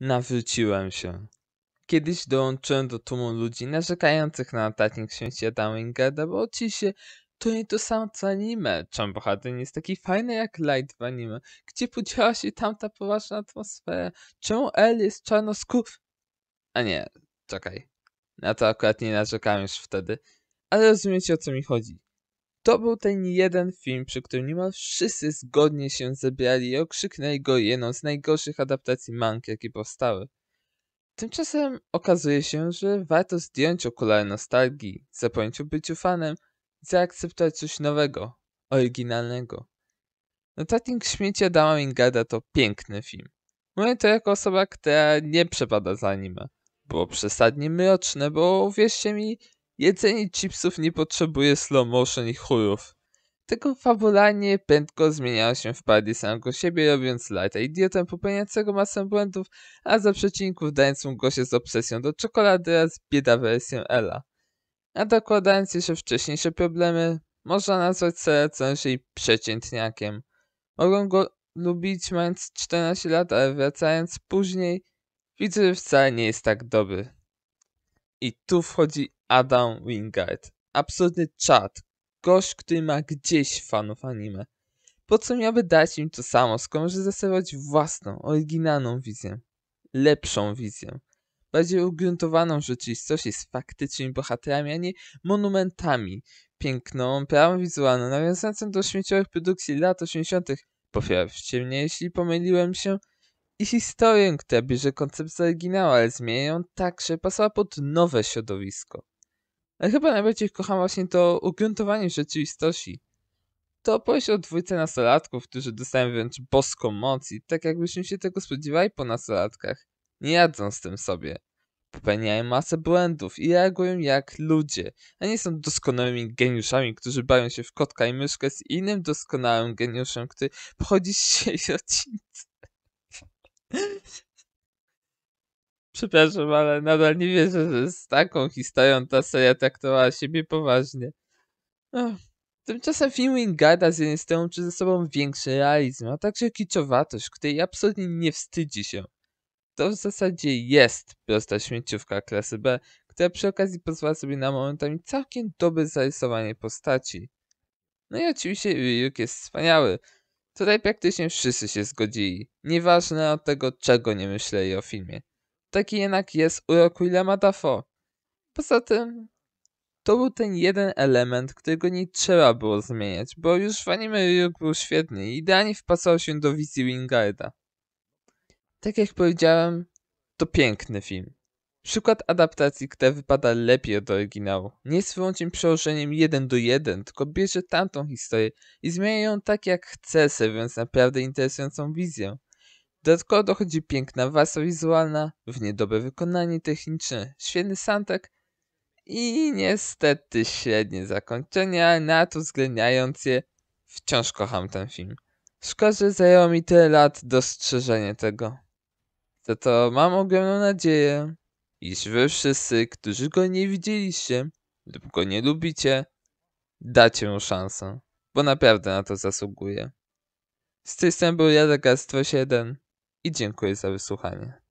Nawróciłem się. Kiedyś dołączyłem do tłumu ludzi narzekających na notatnik księcia Downgarda, bo ci się to nie to samo co anime. Czemu bohater nie jest taki fajny jak Light w anime? Gdzie podziała się tamta poważna atmosfera? Czemu L jest czarnoskór... A nie, czekaj. Na to akurat nie narzekałem już wtedy. Ale rozumiecie o co mi chodzi. To był ten jeden film, przy którym niemal wszyscy zgodnie się zebrali i okrzyknęli go jedną z najgorszych adaptacji mank, jakie powstały. Tymczasem okazuje się, że warto zdjąć okulary nostalgii, zapomnieć o byciu fanem, zaakceptować coś nowego, oryginalnego. Notating śmieci Adama Wingada to piękny film. Mówię to jako osoba, która nie przepada za anime. Było przesadnie mroczne, bo uwierzcie mi, Jedzenie chipsów nie potrzebuje slow motion i chórów. Tylko fabularnie prędko zmieniało się w party samego siebie, robiąc lata idiotem popełniającego masę błędów, a za przecinków dając mu się z obsesją do czekolady oraz bieda wersję Ela. A dokładając jeszcze wcześniejsze problemy, można nazwać Sera co przeciętniakiem. Mogą go lubić mając 14 lat, ale wracając później, widzę, że wcale nie jest tak dobry. I tu wchodzi Adam Wingard. Absurdny czad. Gość, który ma gdzieś fanów anime. Po co miałby dać im to samo, skoro może zastosować własną, oryginalną wizję? Lepszą wizję. Bardziej ugruntowaną rzeczywistość jest faktycznymi bohaterami, a nie monumentami. Piękną, prawą wizualną, nawiązującą do śmieciowych produkcji lat 80. Poprawicie mnie, jeśli pomyliłem się. I historię, która bierze koncept z oryginału, ale zmienia ją tak, że pasowała pod nowe środowisko chyba najbardziej kocham właśnie to ugruntowanie rzeczywistości. To opowieść o dwójce nastolatków, którzy dostają wręcz boską moc i tak jakbyśmy się tego spodziewali po nastolatkach. Nie jadzą z tym sobie. Popełniają masę błędów i reagują jak ludzie, a nie są doskonałymi geniuszami, którzy bawią się w kotka i myszkę z innym doskonałym geniuszem, który pochodzi z siebie Przepraszam, ale nadal nie wierzę, że z taką historią ta seria traktowała siebie poważnie. Ach. Tymczasem film Wingarda z jednej strony czy ze sobą większy realizm, a także kiczowatość, której absolutnie nie wstydzi się. To w zasadzie jest prosta śmieciówka klasy B, która przy okazji pozwala sobie na momentami całkiem dobre zarysowanie postaci. No i oczywiście Ryuk jest wspaniały. Tutaj praktycznie wszyscy się zgodzili, nieważne od tego czego nie myśleli o filmie. Taki jednak jest urok Willema Dafoe. Poza tym, to był ten jeden element, którego nie trzeba było zmieniać, bo już w anime Ryuk był świetny i idealnie wpasował się do wizji Wingarda. Tak jak powiedziałem, to piękny film. Przykład adaptacji, która wypada lepiej od oryginału. Nie jest wyłącznie przełożeniem 1 do 1, tylko bierze tamtą historię i zmienia ją tak jak chce, serwując naprawdę interesującą wizję. Dodatkowo dochodzi piękna warstwa wizualna, równie dobre wykonanie techniczne, świetny soundtrack i niestety średnie zakończenie, ale na to uwzględniając je, wciąż kocham ten film. Szkoda, że zajęło mi tyle lat dostrzeżenie tego. Za to mam ogromną nadzieję, iż wy wszyscy, którzy go nie widzieliście lub go nie lubicie, dacie mu szansę, bo naprawdę na to zasługuje. Z tej strony był Jadek 107 i dziękuję za wysłuchanie.